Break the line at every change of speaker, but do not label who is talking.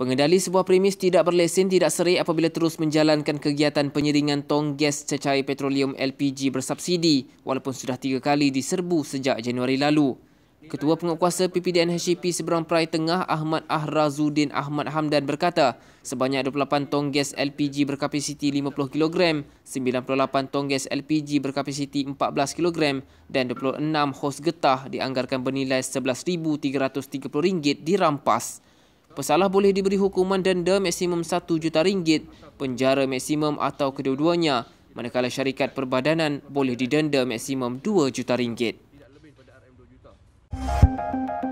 Pengendali sebuah premis tidak berlesen tidak serik apabila terus menjalankan kegiatan penyeringan tong gas cecair petroleum LPG bersubsidi walaupun sudah tiga kali diserbu sejak Januari lalu. Ketua Penguatkuasa PPDN HCP Seberang Perai Tengah Ahmad Ahrazuddin Ahmad Hamdan berkata sebanyak 28 tong gas LPG berkapasiti 50 kg, 98 tong gas LPG berkapasiti 14 kg dan 26 hos getah dianggarkan bernilai RM11,330 dirampas. Pesalah boleh diberi hukuman denda maksimum RM1 juta, ringgit, penjara maksimum atau kedua-duanya, manakala syarikat perbadanan boleh didenda maksimum RM2 juta. Ringgit. Tidak
lebih